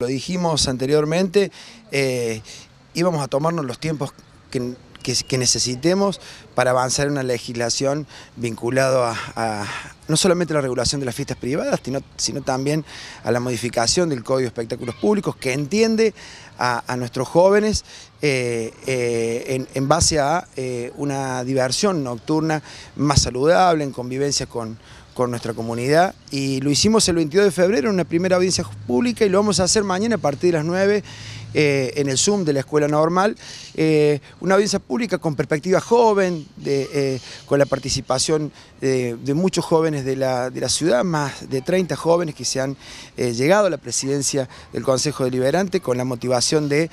Lo dijimos anteriormente, eh, íbamos a tomarnos los tiempos que, necesitemos para avanzar en una legislación vinculada a, no solamente a la regulación de las fiestas privadas, sino, también a la modificación del Código de Espectáculos Públicos que entiende a, nuestros jóvenes eh, eh, en, base a una diversión nocturna más saludable, en convivencia con con nuestra comunidad y lo hicimos el 22 de febrero en una primera audiencia pública y lo vamos a hacer mañana a partir de las 9 eh, en el Zoom de la Escuela Normal, eh, una audiencia pública con perspectiva joven, eh, con la participación de, muchos jóvenes de la, de la, ciudad, más de 30 jóvenes que se han llegado a la presidencia del Consejo Deliberante con la motivación de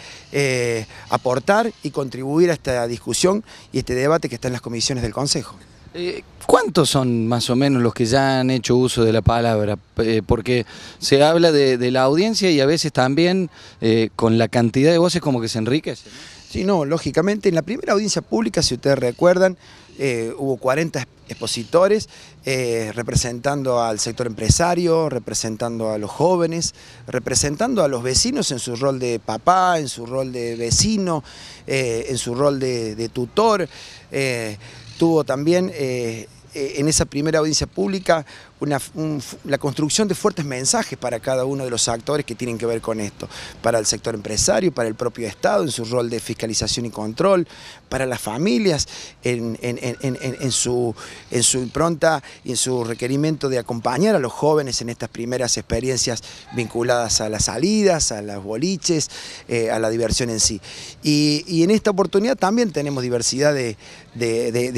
aportar y contribuir a esta discusión y este debate que está en las comisiones del Consejo. Eh, ¿Cuántos son más o menos los que ya han hecho uso de la palabra? Eh, porque se habla de, la audiencia y a veces también eh, con la cantidad de voces como que se enriquece. Sí, no, lógicamente, en la primera audiencia pública, si ustedes recuerdan, eh, hubo 40 expositores eh, representando al sector empresario, representando a los jóvenes, representando a los vecinos en su rol de papá, en su rol de vecino, eh, en su rol de, de tutor. tuvo también eh, en esa primera audiencia pública la construcción de fuertes mensajes para cada uno de los actores que tienen que ver con esto, para el sector empresario, para el propio Estado en su rol de fiscalización y control, para las familias en, su, en su impronta y en su requerimiento de acompañar a los jóvenes en estas primeras experiencias vinculadas a las salidas, a las boliches, eh, a la diversión en sí. Y, en esta oportunidad también tenemos diversidad de,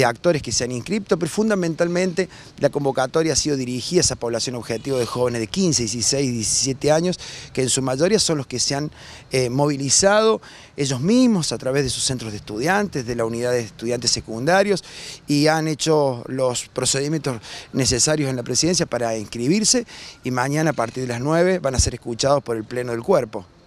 actores que se han inscrito, profundamente fundamentalmente la convocatoria ha sido dirigida a esa población objetivo de jóvenes de 15, 16, 17 años, que en su mayoría son los que se han eh, movilizado ellos mismos a través de sus centros de estudiantes, de la unidad de estudiantes secundarios y han hecho los procedimientos necesarios en la presidencia para inscribirse y mañana a partir de las 9 van a ser escuchados por el Pleno del Cuerpo.